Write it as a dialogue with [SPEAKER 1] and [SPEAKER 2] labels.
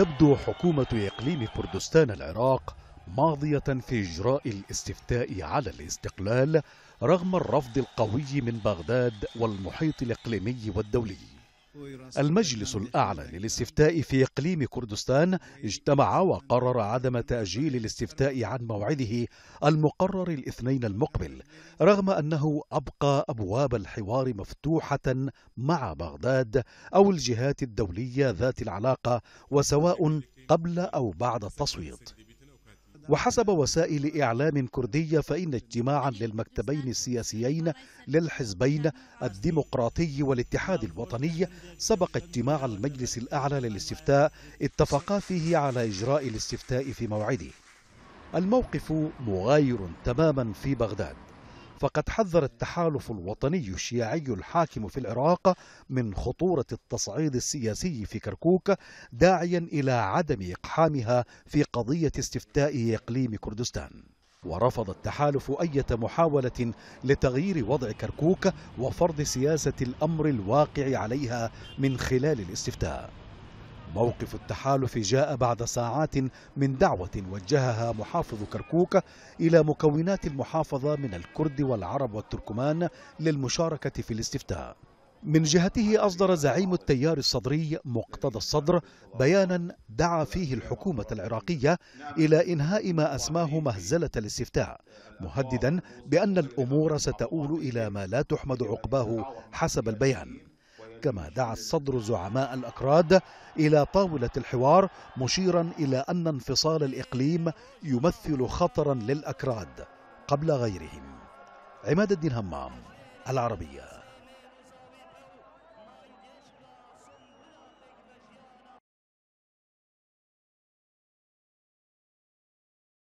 [SPEAKER 1] تبدو حكومة إقليم كردستان العراق ماضية في إجراء الاستفتاء على الاستقلال رغم الرفض القوي من بغداد والمحيط الإقليمي والدولي المجلس الأعلى للاستفتاء في إقليم كردستان اجتمع وقرر عدم تأجيل الاستفتاء عن موعده المقرر الاثنين المقبل رغم أنه أبقى أبواب الحوار مفتوحة مع بغداد أو الجهات الدولية ذات العلاقة وسواء قبل أو بعد التصويت وحسب وسائل إعلام كردية فإن اجتماعا للمكتبين السياسيين للحزبين الديمقراطي والاتحاد الوطني سبق اجتماع المجلس الأعلى للاستفتاء اتفقا فيه على إجراء الاستفتاء في موعده الموقف مغاير تماما في بغداد فقد حذر التحالف الوطني الشيعي الحاكم في العراق من خطورة التصعيد السياسي في كركوك داعيا إلى عدم إقحامها في قضية استفتاء إقليم كردستان ورفض التحالف أي محاولة لتغيير وضع كركوك وفرض سياسة الأمر الواقع عليها من خلال الاستفتاء موقف التحالف جاء بعد ساعات من دعوة وجهها محافظ كركوك إلى مكونات المحافظة من الكرد والعرب والتركمان للمشاركة في الاستفتاء من جهته أصدر زعيم التيار الصدري مقتضى الصدر بيانا دعا فيه الحكومة العراقية إلى إنهاء ما أسماه مهزلة الاستفتاء مهددا بأن الأمور ستؤول إلى ما لا تحمد عقباه حسب البيان كما دعا الصدر زعماء الأكراد إلى طاولة الحوار مشيرا إلى أن انفصال الإقليم يمثل خطرا للأكراد قبل غيرهم عماد الدين همام العربيه